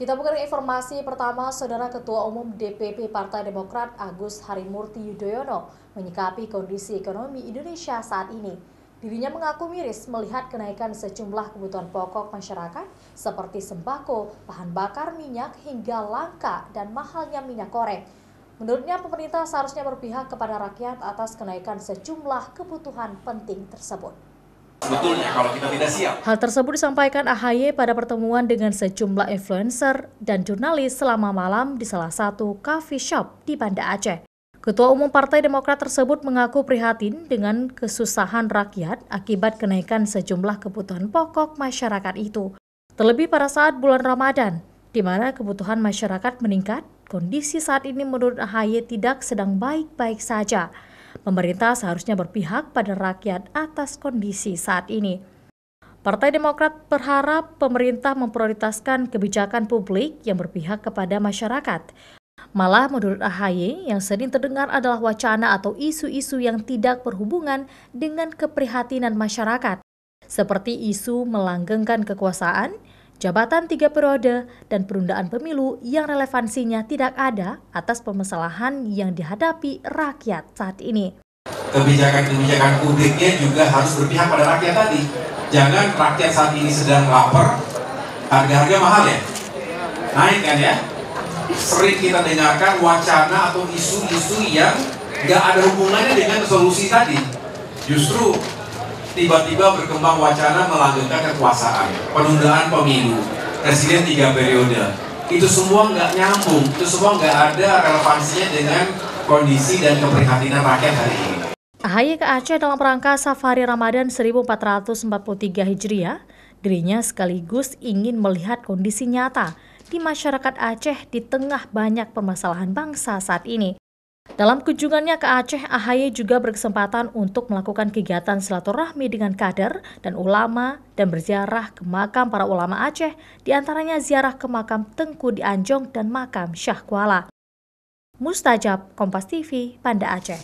Kita buka informasi pertama, Saudara Ketua Umum DPP Partai Demokrat Agus Harimurti Yudhoyono menyikapi kondisi ekonomi Indonesia saat ini. Dirinya mengaku miris melihat kenaikan sejumlah kebutuhan pokok masyarakat seperti sembako, bahan bakar minyak hingga langka dan mahalnya minyak goreng. Menurutnya pemerintah seharusnya berpihak kepada rakyat atas kenaikan sejumlah kebutuhan penting tersebut. Sebetulnya kalau kita tidak siap. Hal tersebut disampaikan AHY pada pertemuan dengan sejumlah influencer dan jurnalis selama malam di salah satu coffee shop di Banda Aceh. Ketua Umum Partai Demokrat tersebut mengaku prihatin dengan kesusahan rakyat akibat kenaikan sejumlah kebutuhan pokok masyarakat itu. Terlebih pada saat bulan Ramadan, di mana kebutuhan masyarakat meningkat, kondisi saat ini menurut AHY tidak sedang baik-baik saja. Pemerintah seharusnya berpihak pada rakyat atas kondisi saat ini. Partai Demokrat berharap pemerintah memprioritaskan kebijakan publik yang berpihak kepada masyarakat. Malah menurut AHY, yang sering terdengar adalah wacana atau isu-isu yang tidak berhubungan dengan keprihatinan masyarakat, seperti isu melanggengkan kekuasaan, jabatan tiga periode, dan perundaan pemilu yang relevansinya tidak ada atas permasalahan yang dihadapi rakyat saat ini. Kebijakan-kebijakan publiknya juga harus berpihak pada rakyat tadi. Jangan rakyat saat ini sedang lapar, harga-harga mahal ya? Naik kan ya? Sering kita dengarkan wacana atau isu-isu yang nggak ada hubungannya dengan solusi tadi. Justru tiba-tiba berkembang wacana melanggengkan kekuasaan, penundaan pemilu, presiden tiga periode. Itu semua nggak nyambung, itu semua nggak ada relevansinya dengan kondisi dan keprihatinan rakyat hari ini. AHY ke Aceh dalam rangka Safari Ramadan 1443 Hijriah, dirinya sekaligus ingin melihat kondisi nyata di masyarakat Aceh di tengah banyak permasalahan bangsa saat ini. Dalam kunjungannya ke Aceh, Ahaye juga berkesempatan untuk melakukan kegiatan silaturahmi dengan kader dan ulama dan berziarah ke makam para ulama Aceh, diantaranya ziarah ke makam Tengku di Anjong dan makam Syah Kuala. Mustajab, Kompas TV, Banda Aceh.